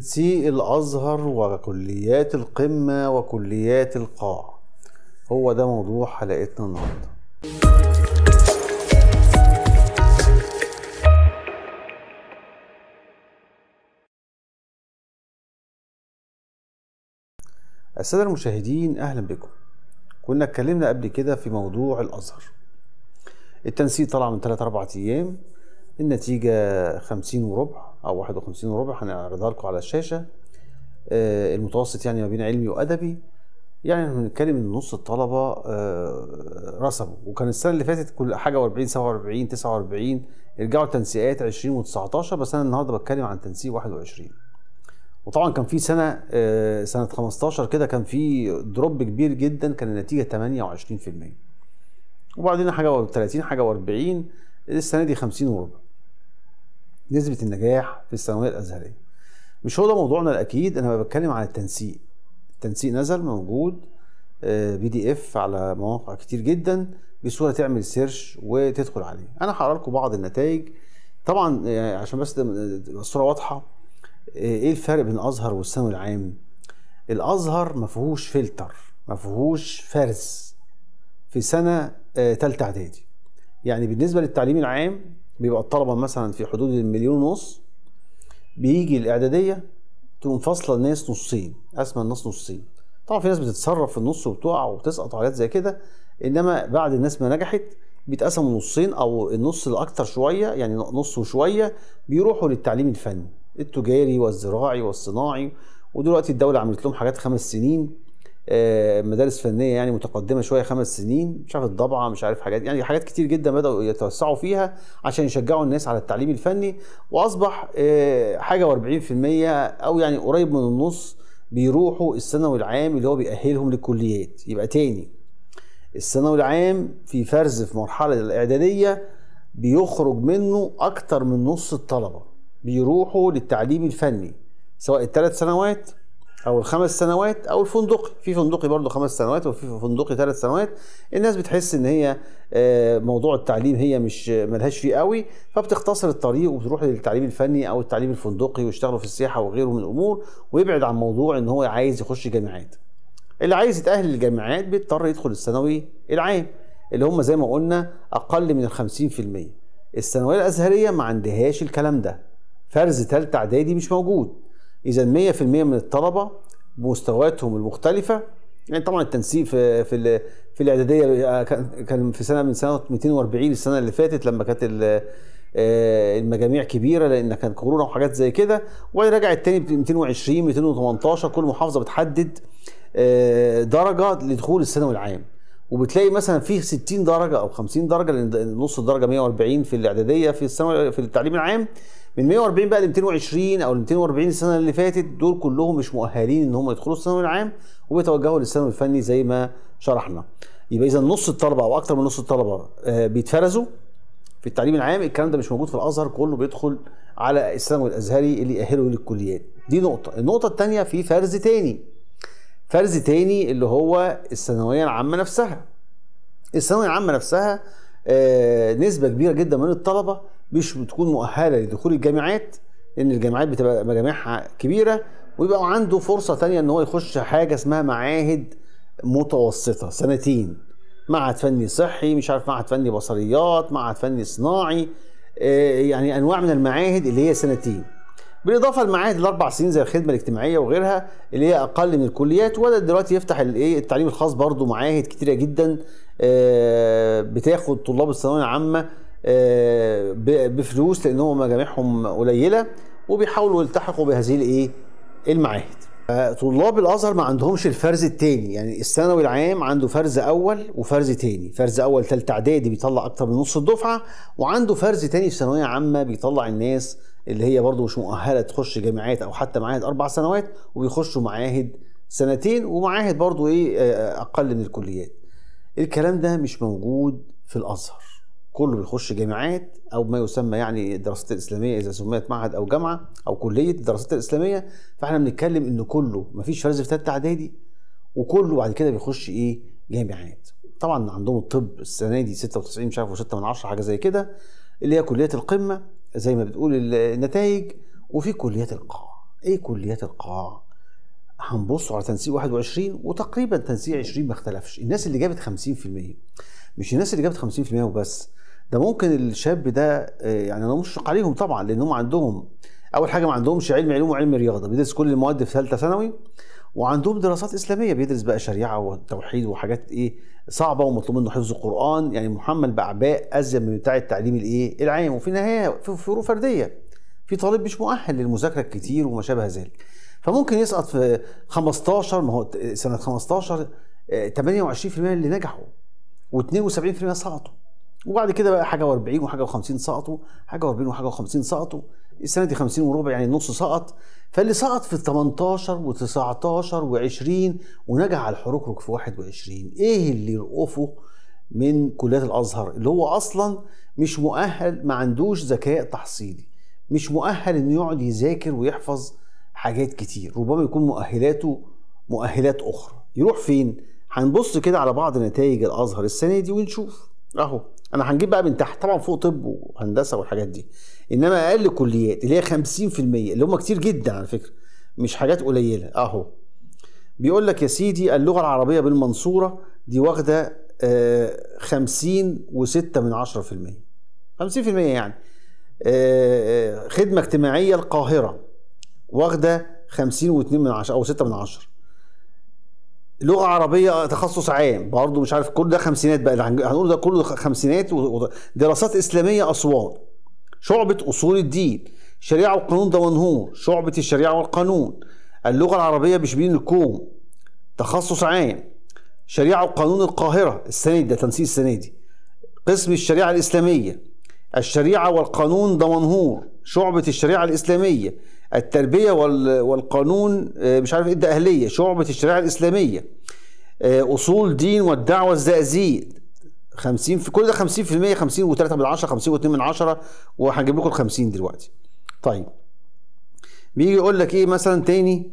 سي الأزهر وكليات القمة وكليات القاع هو ده موضوع حلقتنا النهارده السادة المشاهدين أهلا بكم كنا اتكلمنا قبل كده في موضوع الأزهر التنسيق طلع من 3 4 أيام النتيجة 50 وربع او 51 وربع هنعرضها لكم على الشاشه آه، المتوسط يعني ما بين علمي وادبي يعني بنتكلم ان نص الطلبه آه، رسبوا وكان السنه اللي فاتت كل حاجه و40 47 49 رجعوا تنسيقات 20 و19 بس انا النهارده بتكلم عن تنسيق 21 وطبعا كان في سنه آه، سنه 15 كده كان في دروب كبير جدا كان النتيجه 28% وبعدين حاجه و30 حاجه و40 السنه دي 50 وربع نسبه النجاح في الثانويه الازهريه مش هو ده موضوعنا الاكيد انا بتكلم عن التنسيق التنسيق نزل موجود بي دي اف على مواقع كتير جدا بصوره تعمل سيرش وتدخل عليه انا هقرا لكم بعض النتائج طبعا يعني عشان بس الصوره واضحه آه، ايه الفرق بين الازهر والثانوي العام الازهر ما فيهوش فلتر ما فيهوش فرز في سنه ثالثه آه، اعدادي يعني بالنسبه للتعليم العام بيبقى الطلبه مثلا في حدود المليون ونص بيجي الاعداديه تقوم فاصله الناس نصين اسمى الناس نصين طبعا في ناس بتتصرف في النص وبتقع وبتسقط وحاجات زي كده انما بعد الناس ما نجحت بيتقسموا نصين او النص الاكثر شويه يعني نص وشويه بيروحوا للتعليم الفني التجاري والزراعي والصناعي ودلوقتي الدوله عملت لهم حاجات خمس سنين آه، مدارس فنيه يعني متقدمه شويه خمس سنين مش عارف الضبعه مش عارف حاجات يعني حاجات كتير جدا بداوا يتوسعوا فيها عشان يشجعوا الناس على التعليم الفني واصبح آه، حاجه و40% او يعني قريب من النص بيروحوا الثانوي العام اللي هو بيأهلهم للكليات يبقى تاني الثانوي العام في فرز في مرحله الاعداديه بيخرج منه اكتر من نص الطلبه بيروحوا للتعليم الفني سواء الثلاث سنوات او الخمس سنوات او الفندقي في فندقي برضه خمس سنوات وفي فندقي ثلاث سنوات الناس بتحس ان هي آه، موضوع التعليم هي مش ملهاش فيه قوي فبتختصر الطريق وبتروح للتعليم الفني او التعليم الفندقي ويشتغلوا في السياحه وغيره من الامور ويبعد عن موضوع ان هو عايز يخش جامعات اللي عايز يتاهل للجامعات بيضطر يدخل الثانوي العام اللي هم زي ما قلنا اقل من ال 50% الثانويه الازهريه ما عندهاش الكلام ده فرز ثالثه اعدادي مش موجود اذا 100% من الطلبه بمستوياتهم المختلفه يعني طبعا التنسيق في في في الاعداديه كان في سنه من سنه 240 السنه اللي فاتت لما كانت آه، المجاميع كبيره لان كان كورونا وحاجات زي كده وبعدين رجعت تاني ب 220 218 كل محافظه بتحدد آه، درجه لدخول الثانوي العام وبتلاقي مثلا في 60 درجه او 50 درجه لان نص الدرجه 140 في الاعداديه في الثانوي في التعليم العام من 140 بقى ل 220 او ل 240 السنه اللي فاتت دول كلهم مش مؤهلين ان هم يدخلوا الثانوي العام وبيتوجهوا للثانوي الفني زي ما شرحنا يبقى اذا نص الطلبه او اكثر من نص الطلبه آه، بيتفرزوا في التعليم العام الكلام ده مش موجود في الازهر كله بيدخل على الثانوي الازهري اللي يأهله للكليات دي نقطه النقطه الثانيه في فرز تاني فرز تاني اللي هو الثانويه العامه نفسها الثانويه العامه نفسها آه، نسبه كبيره جدا من الطلبه مش بتكون مؤهله لدخول الجامعات لان الجامعات بتبقى مجاميعها كبيره ويبقى عنده فرصه تانية ان هو يخش حاجه اسمها معاهد متوسطه سنتين معهد فني صحي مش عارف معهد فني بصريات معهد فني صناعي آه، يعني انواع من المعاهد اللي هي سنتين بالاضافه للمعاهد الاربع سنين زي الخدمه الاجتماعيه وغيرها اللي هي اقل من الكليات وده دلوقتي يفتح الايه التعليم الخاص برضه معاهد كتيره جدا آه، بتاخد طلاب الثانويه العامه آه، بفلوس لان هم مجاميعهم قليله وبيحاولوا يلتحقوا بهذه الايه المعاهد طلاب الازهر ما عندهمش الفرز الثاني، يعني الثانوي العام عنده فرز اول وفرز ثاني، فرز اول ثالثه اعدادي بيطلع اكثر من نص الدفعه وعنده فرز ثاني في ثانويه عامه بيطلع الناس اللي هي برضه مش مؤهله تخش جامعات او حتى معاهد اربع سنوات وبيخشوا معاهد سنتين ومعاهد برضه ايه آه، آه، اقل من الكليات الكلام ده مش موجود في الازهر كله بيخش جامعات او ما يسمى يعني الدراسات الاسلاميه اذا سميت معهد او جامعه او كليه الدراسات الاسلاميه فاحنا بنتكلم ان كله ما فرز في ثالثه اعدادي وكله بعد كده بيخش ايه جامعات طبعا عندهم الطب السنه دي 96 مش عارف 6 من 10 حاجه زي كده اللي هي كليات القمه زي ما بتقول النتائج وفي كليات القاع ايه كليات القاع هنبص على تنسيق 21 وتقريبا تنسيق 20 ما اختلفش الناس اللي جابت 50% مش الناس اللي جابت 50% وبس ده ممكن الشاب ده آه، يعني انا مشفق عليهم طبعا لان هم عندهم اول حاجه ما عندهمش علم علوم وعلم رياضه بيدرس كل المواد في ثالثه ثانوي وعندهم دراسات اسلاميه بيدرس بقى شريعه وتوحيد وحاجات ايه صعبه ومطلوب منه حفظ القران يعني محمل باعباء ازيد من بتاع التعليم الايه العام وفي النهايه في فروق فرديه في طالب مش مؤهل للمذاكره الكتير وما شابه ذلك فممكن يسقط في 15 ما هو سنه 15 28% آه، اللي نجحوا و72% سقطوا وبعد كده بقى حاجه و40 وحاجه و50 سقطوا حاجه و40 وحاجه و50 سقطوا السنه دي 50 وربع يعني النص سقط فاللي سقط في 18 و19 و20 ونجح على الحركرك في 21 ايه اللي يرقفه من كليات الازهر اللي هو اصلا مش مؤهل ما عندوش ذكاء تحصيلي مش مؤهل انه يقعد يذاكر ويحفظ حاجات كتير ربما يكون مؤهلاته مؤهلات اخرى يروح فين هنبص كده على بعض نتائج الازهر السنه دي ونشوف اهو انا هنجيب بقى من تحت طبعا فوق طب وهندسه والحاجات دي انما اقل كليات اللي هي 50% اللي هم كتير جدا على فكره مش حاجات قليله اهو بيقول لك يا سيدي اللغه العربيه بالمنصوره دي واخده 50 آه، و6 من 10% 50% يعني آه، آه، خدمه اجتماعيه القاهره واخده 50 و2 من 10 او 6 من 10 لغه عربيه تخصص عام برضه مش عارف كل ده خمسينات بقى هنقول ده كله خمسينات دراسات اسلاميه اسوان شعبه اصول الدين شريعه وقانون دمنهور شعبه الشريعه والقانون اللغه العربيه بشبين الكوم تخصص عام شريعه وقانون القاهره السنه ده تنسيق السنه دي قسم الشريعه الاسلاميه الشريعه والقانون دمنهور شعبه الشريعه الاسلاميه التربية والقانون آه، مش عارف ايه اهلية شعبة الشريعة الإسلامية آه، أصول دين والدعوة الزقازيق 50 في كل ده 50% 50 و3 من 10 50 و2 من 10 وهنجيب لكم ال 50 دلوقتي طيب بيجي يقول لك ايه مثلا تاني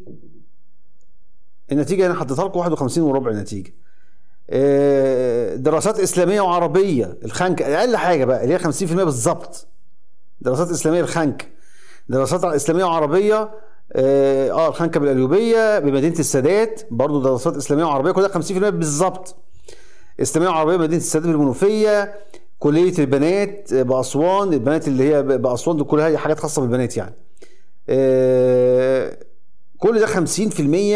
النتيجه انا حطيتها لكم 51 وربع نتيجه آه، دراسات اسلاميه وعربيه الخنك اقل حاجه بقى اللي هي 50% بالظبط دراسات اسلاميه الخنك دراسات اسلاميه وعربيه اه, آه، الخنكه بالايوبيه بمدينه السادات برضو دراسات اسلاميه وعربيه كلها 50% بالظبط اسلاميه وعربيه مدينه السادات بالمنوفيه كليه البنات باسوان البنات اللي هي باسوان دي كلها حاجات خاصه بالبنات يعني اه كل ده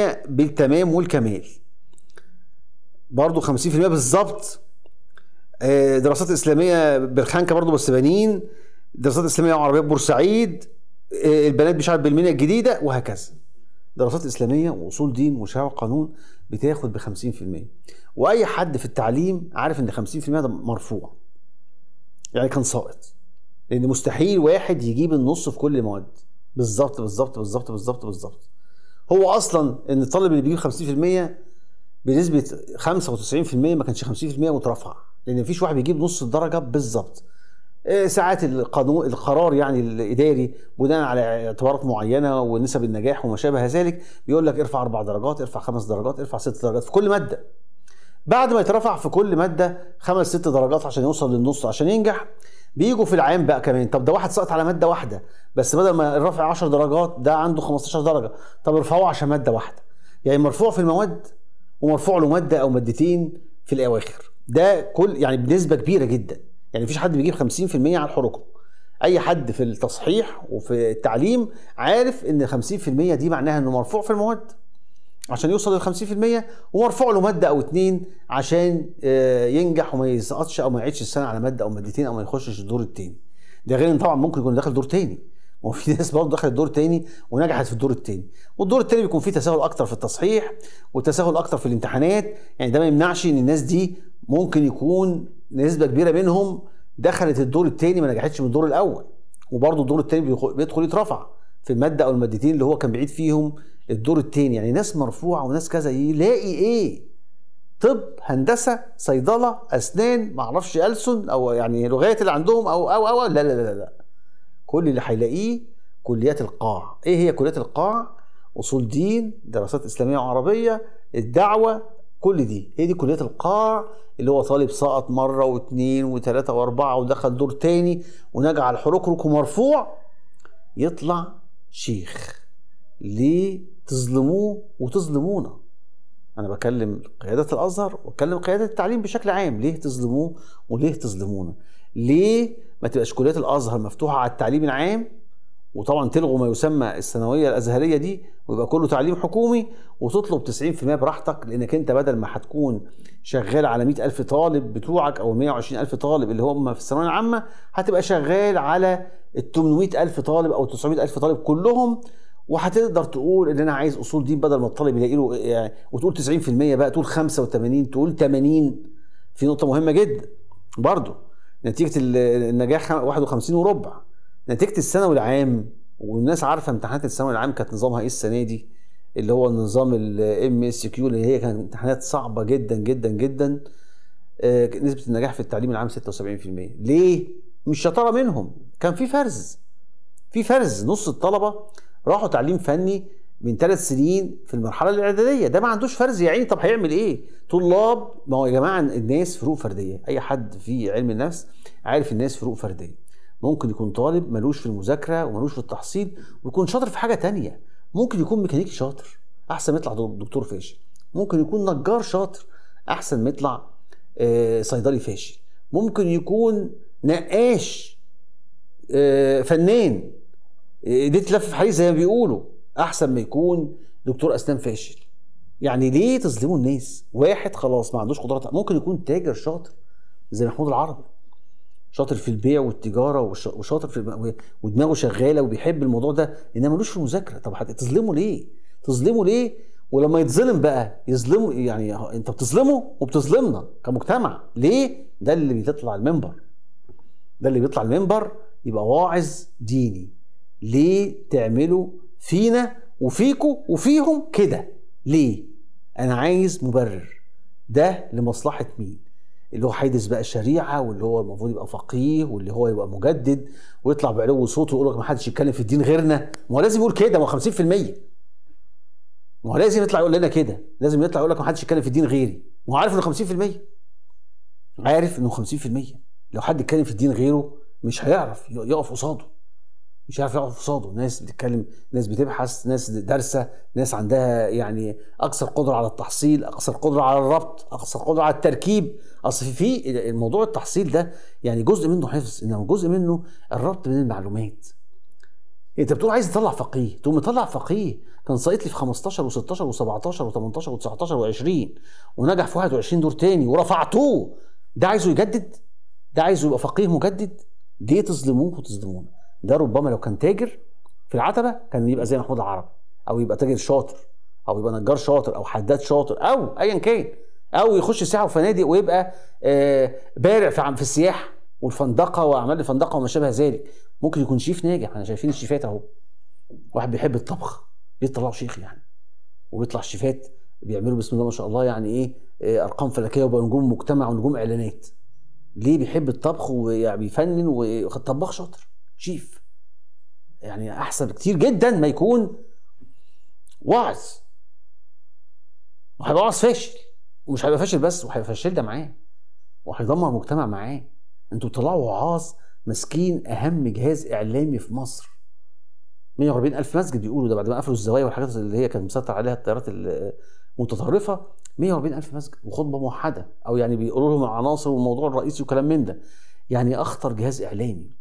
50% بالتمام والكمال برضو 50% بالظبط آه، دراسات اسلاميه بالخنكه برضو بس بنين دراسات اسلاميه وعربيه بورسعيد البنات مش عارف بالمنيه الجديده وهكذا دراسات اسلاميه واصول دين وشرع وقانون بتاخد ب 50% واي حد في التعليم عارف ان 50% ده مرفوع يعني كان ساقط لان مستحيل واحد يجيب النص في كل المواد بالظبط بالظبط بالظبط بالظبط بالظبط هو اصلا ان الطالب اللي بيجيب 50% بنسبه 95% ما كانش 50% وترفع لان مفيش واحد بيجيب نص الدرجه بالظبط آه، ساعات القانون القرار يعني الاداري بناء على اعتبارات معينه ونسب النجاح وما شابه ذلك بيقول لك ارفع اربع درجات ارفع خمس درجات ارفع ست درجات في كل ماده بعد ما يترفع في كل ماده خمس ست درجات عشان يوصل للنص عشان ينجح بيجوا في العام بقى كمان طب ده واحد سقط على ماده واحده بس بدل ما الرفع 10 درجات ده عنده 15 درجه طب ارفعوه عشان ماده واحده يعني مرفوع في المواد ومرفوع له ماده او مادتين في الاواخر ده كل يعني بنسبه كبيره جدا يعني مفيش حد بيجيب 50% على الحركم اي حد في التصحيح وفي التعليم عارف ان 50% دي معناها انه مرفوع في المواد عشان يوصل لل 50% ومرفوع له ماده او اتنين عشان آه، ينجح وما يسقطش او ما يعيدش السنه على ماده او مادتين او ما يخشش الدور التاني ده غير ان طبعا ممكن يكون داخل دور تاني وفي ناس برضه دخلت دور تاني ونجحت في الدور التاني والدور التاني بيكون فيه تساهل اكتر في التصحيح وتساهل اكتر في الامتحانات يعني ده ما يمنعش ان الناس دي ممكن يكون نسبه كبيره منهم دخلت الدور الثاني ما نجحتش من الدور الاول وبرضه الدور الثاني بيدخل يترفع في الماده او المادتين اللي هو كان بعيد فيهم الدور الثاني يعني ناس مرفوعه وناس كذا يلاقي ايه طب هندسه صيدله اسنان معرفش ألسن او يعني لغات اللي عندهم او او او لا لا لا لا كل اللي هيلاقيه كليات القاع ايه هي كليات القاع اصول دين دراسات اسلاميه وعربيه الدعوه كل دي هي دي كليات القاع اللي هو طالب سقط مره واثنين وثلاثه واربعه ودخل دور تاني على حركرك مرفوع يطلع شيخ ليه تظلموه وتظلمونا انا بكلم قياده الازهر وبكلم قياده التعليم بشكل عام ليه تظلموه وليه تظلمونا ليه ما تبقاش كليات الازهر مفتوحه على التعليم العام وطبعا تلغوا ما يسمى الثانويه الازهريه دي ويبقى كله تعليم حكومي وتطلب 90% براحتك لانك انت بدل ما هتكون شغال على 100000 طالب بتوعك او 120000 طالب اللي هم في الثانويه العامه هتبقى شغال على ال 800000 طالب او 900000 طالب كلهم وهتقدر تقول ان انا عايز اصول دين بدل ما الطالب يلاقي له يعني وتقول 90% بقى تقول 85 تقول 80 في نقطه مهمه جدا برضه نتيجه النجاح 51 وربع نتيجه الثانوي العام والناس عارفه امتحانات الثانوي العام كانت نظامها ايه السنه دي اللي هو النظام الام اس كيو اللي هي كانت امتحانات صعبه جدا جدا جدا آه، نسبه النجاح في التعليم العام 76% ليه مش شطاره منهم كان في فرز في فرز نص الطلبه راحوا تعليم فني من ثلاث سنين في المرحله الاعداديه ده ما عندوش فرز يا عيني طب هيعمل ايه طلاب ما هو يا جماعه الناس فروق فرديه اي حد في علم النفس عارف الناس فروق فرديه ممكن يكون طالب ملوش في المذاكره وملوش في التحصيل ويكون شاطر في حاجه تانية ممكن يكون ميكانيكي شاطر احسن ما يطلع دكتور فاشل ممكن يكون نجار شاطر احسن ما يطلع آه، صيدلي فاشل ممكن يكون نقاش آه، فنان ايديه آه، لف في حديث زي ما بيقولوا احسن ما يكون دكتور اسنان فاشل يعني ليه تظلموا الناس واحد خلاص ما عندوش قدرات ممكن يكون تاجر شاطر زي محمود العربي شاطر في البيع والتجاره وشاطر في ودماغه شغاله وبيحب الموضوع ده انما ملوش في المذاكره طب هتظلمه ليه؟ تظلمه ليه؟ ولما يتظلم بقى يظلمه يعني انت بتظلمه وبتظلمنا كمجتمع ليه؟ ده اللي بيطلع المنبر ده اللي بيطلع المنبر يبقى واعظ ديني ليه تعملوا فينا وفيكوا وفيهم كده ليه؟ انا عايز مبرر ده لمصلحه مين؟ اللي هو هيدرس بقى الشريعه واللي هو المفروض يبقى فقيه واللي هو يبقى مجدد ويطلع بعلو صوته ويقول لك ما حدش يتكلم في الدين غيرنا ما هو لازم يقول كده ما هو 50% ما هو لازم يطلع يقول لنا كده لازم يطلع يقول لك ما حدش يتكلم في الدين غيري ما هو عارف انه 50% عارف انه 50% لو حد اتكلم في الدين غيره مش هيعرف يقف قصاده مش عارف يقف قصاده ناس بتتكلم ناس بتبحث ناس دارسه ناس عندها يعني اكثر قدره على التحصيل اكثر قدره على الربط اكثر قدره على التركيب اصل في الموضوع التحصيل ده يعني جزء منه حفظ انما جزء منه الربط بين المعلومات انت بتقول عايز تطلع فقيه تقوم مطلع فقيه كان ساقط لي في 15 و16 و17 و18 و19 و20 ونجح في 21 دور تاني ورفعتوه ده عايزه يجدد ده عايزه يبقى فقيه مجدد ليه تظلموه وتظلمونا ده ربما لو كان تاجر في العتبه كان يبقى زي محمود العرب او يبقى تاجر شاطر او يبقى نجار شاطر او حداد شاطر او ايا كان او يخش سياحه وفنادق ويبقى آه، بارع في في السياحه والفندقه واعمال الفندقه وما شابه ذلك ممكن يكون شيف ناجح احنا شايفين الشيفات اهو واحد بيحب الطبخ بيطلعوا شيخ يعني وبيطلع الشيفات بيعملوا بسم الله ما شاء الله يعني ايه, إيه ارقام فلكيه وبقى نجوم مجتمع ونجوم اعلانات ليه بيحب الطبخ ويعني بيفنن وطباخ شاطر شيف يعني احسن بكتير جدا ما يكون واعظ وهيبقى واعظ فاشل ومش هيبقى فاشل بس وهيبقى فاشل ده معاه وهيدمر مجتمع معاه انتوا طلعوا وعاظ ماسكين اهم جهاز اعلامي في مصر 140 الف مسجد بيقولوا ده بعد ما قفلوا الزوايا والحاجات اللي هي كانت مسيطر عليها التيارات المتطرفه 140 الف مسجد وخطبه موحده او يعني بيقولوا لهم العناصر والموضوع الرئيسي وكلام من ده يعني اخطر جهاز اعلامي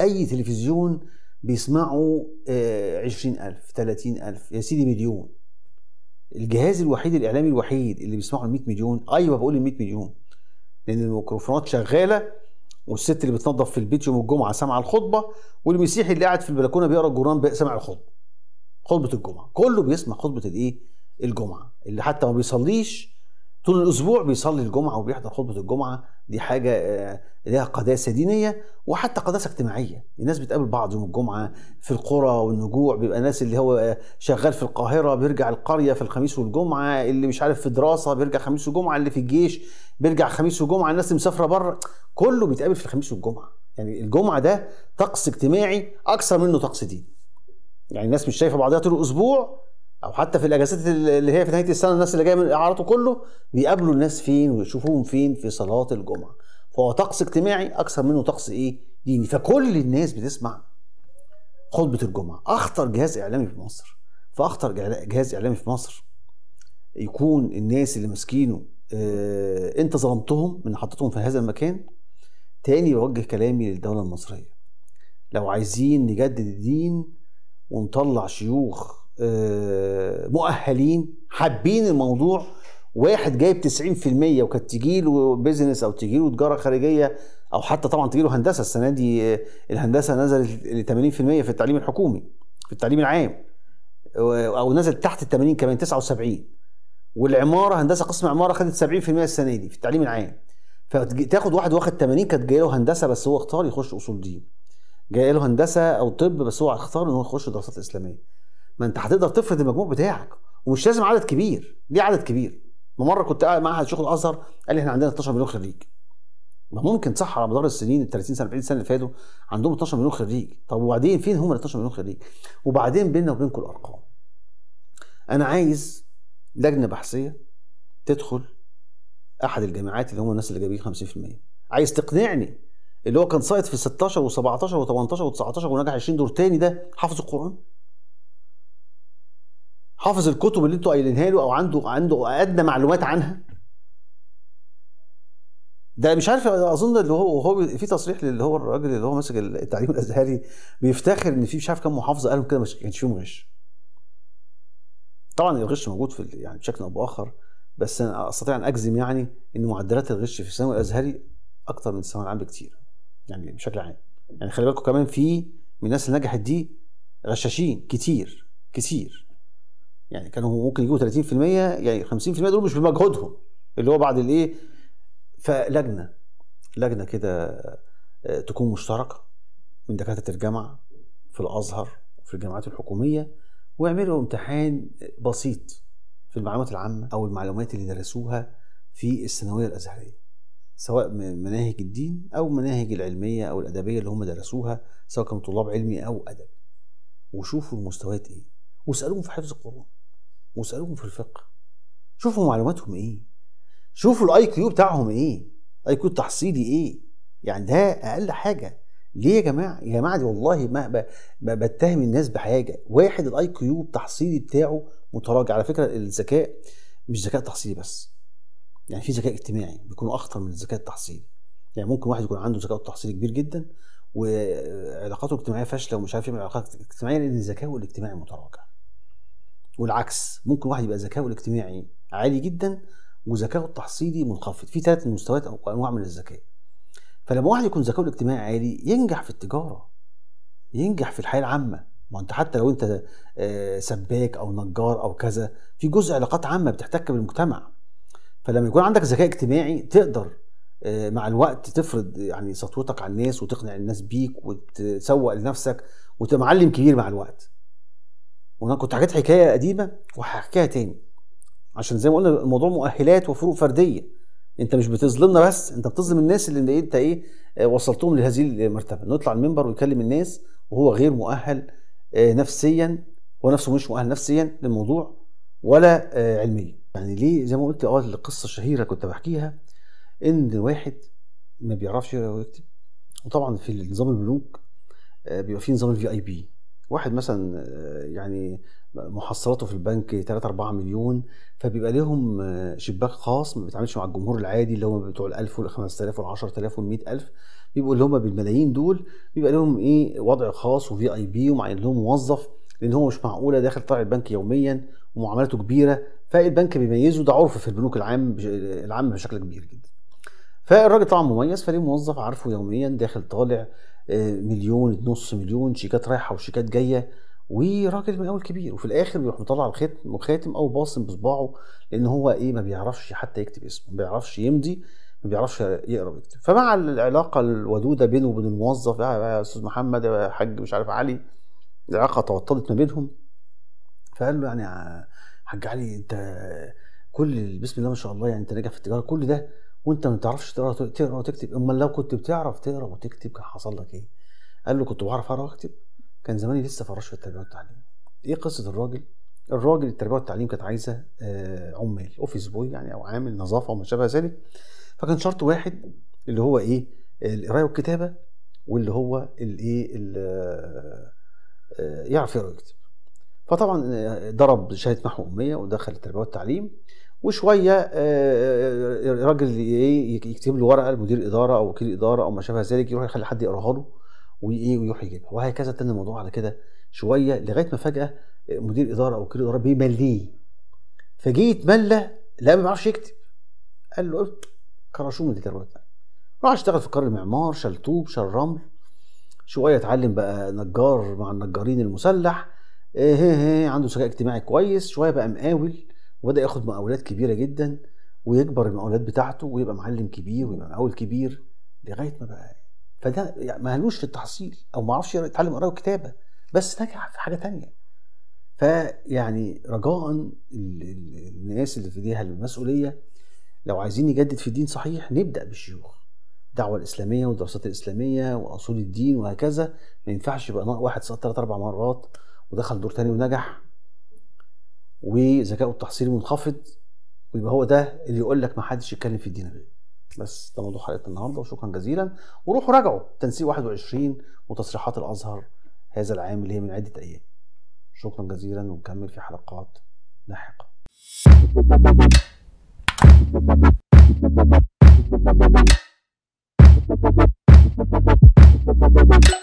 أي تلفزيون بيسمعوا آه، عشرين ألف تلاتين ألف يا سيدي مليون الجهاز الوحيد الإعلامي الوحيد اللي بيسمعه 100 مليون أيوة بقول 100 مليون لأن الميكروفونات شغالة والست اللي بتنظف في البيت يوم الجمعة سامعة الخطبة والمسيحي اللي قاعد في البلكونة بيقرا القران سامع الخطبة خطبة الجمعة كله بيسمع خطبة الإيه؟ الجمعة اللي حتى ما بيصليش طول الاسبوع بيصلي الجمعه وبيحضر خطبه الجمعه دي حاجه آه، ليها قداسه دينيه وحتى قداسه اجتماعيه الناس بتقابل بعض يوم الجمعه في القرى والنجوع بيبقى الناس اللي هو آه، شغال في القاهره بيرجع القريه في الخميس والجمعه اللي مش عارف في دراسه بيرجع خميس وجمعه اللي في الجيش بيرجع خميس وجمعه الناس اللي مسافره بره كله بيتقابل في الخميس والجمعه يعني الجمعه ده طقس اجتماعي اكثر منه طقس ديني يعني الناس مش شايفه بعضها طول الاسبوع او حتى في الاجازات اللي هي في نهايه السنه الناس اللي جايه من الاعارات كله بيقابلوا الناس فين ويشوفوهم فين في صلاه الجمعه فهو طقس اجتماعي اكثر منه طقس ايه ديني فكل الناس بتسمع خطبه الجمعه اخطر جهاز اعلامي في مصر فاخطر جهاز اعلامي في مصر يكون الناس اللي ماسكينه آه انت ظلمتهم ان حطيتهم في هذا المكان تاني بوجه كلامي للدوله المصريه لو عايزين نجدد الدين ونطلع شيوخ آه، مؤهلين حابين الموضوع واحد جايب 90% وكانت تجي له بيزنس او تجي له تجاره خارجيه او حتى طبعا تجي له هندسه السنه دي آه، الهندسه نزلت ل 80% في التعليم الحكومي في التعليم العام او نزلت تحت ال 80 كمان 79 والعماره هندسه قسم عماره خدت 70% السنه دي في التعليم العام فتاخد واحد واخد 80 كانت جايه له هندسه بس هو اختار يخش اصول دين جايه له هندسه او طب بس هو اختار ان هو يخش دراسات اسلاميه ما انت هتقدر تفرض المجموع بتاعك ومش لازم عدد كبير ليه عدد كبير مره كنت قاعد مع احد شيوخ الازهر قال لي احنا عندنا 12 مليون خريج ما ممكن صح على مدار السنين ال 30 سنه 40 سنه اللي فاتوا عندهم 12 مليون خريج طب وبعدين فين هم ال 12 مليون خريج وبعدين بيننا وبينكم الارقام انا عايز لجنه بحثيه تدخل احد الجامعات اللي هم الناس اللي جايبين 50% عايز تقنعني اللي هو كان سايط في 16 و17 و18 و19 ونجح 20 دور تاني ده حافظ القران حافظ الكتب اللي انتوا قايلينها له او عنده عنده ادنى معلومات عنها ده مش عارف اظن اللي هو هو في تصريح اللي هو الراجل اللي هو ماسك التعليم الازهري بيفتخر ان في مش عارف كام محافظه قالهم كده مش كانش فيهم غش طبعا الغش موجود في يعني بشكل او باخر بس انا استطيع ان اجزم يعني ان معدلات الغش في الثانوي الازهري اكتر من الثانوي العام بكتير يعني بشكل عام يعني خلي بالكم كمان في من الناس اللي نجحت دي غشاشين كتير كتير يعني كانوا ممكن يجيبوا 30% يعني 50% دول مش بمجهودهم اللي هو بعد الايه فلجنه لجنه كده آه، تكون مشتركه من دكاتره الجامعه في الازهر وفي الجامعات الحكوميه ويعملوا امتحان بسيط في المعلومات العامه او المعلومات اللي درسوها في الثانويه الازهريه سواء من مناهج الدين او مناهج العلميه او الادبيه اللي هم درسوها سواء كانوا طلاب علمي او ادبي وشوفوا المستويات ايه واسالوهم في حفظ القران واسالوهم في الفقه شوفوا معلوماتهم ايه شوفوا الاي كيو بتاعهم ايه اي كيو التحصيلي ايه يعني ده اقل حاجه ليه يا جماعه يا جماعه دي والله ما بتهم الناس بحاجه واحد الاي كيو التحصيلي بتاعه متراجع على فكره الذكاء مش ذكاء تحصيلي بس يعني في ذكاء اجتماعي بيكون اخطر من الذكاء التحصيلي يعني ممكن واحد يكون عنده ذكاء تحصيلي كبير جدا وعلاقاته الاجتماعيه فاشله ومش عارف يعمل علاقات اجتماعيه لان ذكائه الاجتماعي متراجع والعكس ممكن واحد يبقى ذكائه الاجتماعي عالي جدا وذكائه التحصيلي منخفض في ثلاث مستويات او انواع من الذكاء فلما واحد يكون ذكائه الاجتماعي عالي ينجح في التجاره ينجح في الحياه العامه ما انت حتى لو انت آه، سباك او نجار او كذا في جزء علاقات عامه بتحتك بالمجتمع فلما يكون عندك ذكاء اجتماعي تقدر آه، مع الوقت تفرض يعني سطوتك على الناس وتقنع الناس بيك وتسوق لنفسك وتبقى معلم كبير مع الوقت وانا كنت حكيت حكايه قديمه وهحكيها تاني عشان زي ما قلنا الموضوع مؤهلات وفروق فرديه انت مش بتظلمنا بس انت بتظلم الناس اللي إيه، انت ايه آه، وصلتهم لهذه المرتبه انه يطلع المنبر ويكلم الناس وهو غير مؤهل آه، نفسيا ونفسه مش مؤهل نفسيا للموضوع ولا آه، علميا يعني ليه زي ما قلت اه القصه الشهيره كنت بحكيها ان واحد ما بيعرفش يقرا ويكتب وطبعا في نظام البنوك بيبقى في نظام الفي اي بي واحد مثلا آه، يعني محصلاته في البنك 3 4 مليون فبيبقى ليهم آه، شباك خاص ما بيتعاملش مع الجمهور العادي اللي هم بتوع ال1000 وال5000 وال10000 وال100000 بيبقوا اللي هم بالملايين دول بيبقى لهم ايه وضع خاص وفي اي بي ومعين لهم موظف لان هو مش معقوله داخل طالع البنك يوميا ومعاملته كبيره فالبنك بيميزه ده عرف في البنوك العام العامه بشكل كبير جدا فالراجل طبعا مميز فليه موظف عارفه يوميا داخل طالع آه، مليون نص مليون شيكات رايحه وشيكات جايه وراجل من اول كبير وفي الاخر بيروح مطلع الختم وخاتم او باصم بصباعه لان هو ايه ما بيعرفش حتى يكتب اسمه ما بيعرفش يمضي ما بيعرفش يقرا ويكتب فمع العلاقه الودوده بينه وبين الموظف يا استاذ محمد يا حاج مش عارف علي العلاقه توترت ما بينهم فقال له يعني حاج علي انت كل بسم الله ما شاء الله يعني انت ناجح في التجاره كل ده وانت ما بتعرفش تقرا تقرا وتكتب امال لو كنت بتعرف تقرا وتكتب كان حصل لك ايه قال له كنت بعرف اقرا واكتب كان زماني لسه فراش في التربيه والتعليم ايه قصه الراجل الراجل التربيه والتعليم كانت عايزه آه، عمال اوفيس بوي يعني او عامل نظافه وما شابه ذلك فكان شرط واحد اللي هو ايه القرايه والكتابه واللي هو الايه آه، يعرف يقرا ويكتب فطبعا آه، ضرب شهاده محو اميه ودخل التربيه والتعليم وشويه آه، آه، آه، راجل ايه يكتب له ورقه لمدير اداره او وكيل اداره او ما شابه ذلك يروح يخلي حد يقراها له وايه ويروح يجيبها وهكذا تن الموضوع على كده شويه لغايه ما فجاه مدير اداره او وكيل اداره بيمليه فجه يتملى لا ما بيعرفش يكتب قال له كرشوه من الجربات راح اشتغل في قرار المعمار شال طوب شال رمل شويه اتعلم بقى نجار مع النجارين المسلح ايه عنده ذكاء اجتماعي كويس شويه بقى مقاول وبدا ياخد مقاولات كبيره جدا ويكبر المقاولات بتاعته ويبقى معلم كبير ويبقى مقاول كبير لغايه ما بقى فده يعني مالوش في التحصيل او ما عرفش يتعلم قراءه وكتابه بس نجح في حاجه تانية فيعني رجاء الناس اللي في ايديها المسؤوليه لو عايزين نجدد في الدين صحيح نبدا بالشيوخ الدعوه الاسلاميه والدراسات الاسلاميه واصول الدين وهكذا ما ينفعش يبقى واحد سقط ثلاث اربع مرات ودخل دور تاني ونجح وذكائه التحصيلي منخفض ويبقى هو ده اللي يقول لك ما حدش يتكلم في الدين الديناميه بس ده موضوع حلقه النهارده وشكرا جزيلا وروحوا راجعوا تنسيق 21 وتصريحات الازهر هذا العام اللي هي من عده ايام شكرا جزيلا ونكمل في حلقات لاحقه Thank you.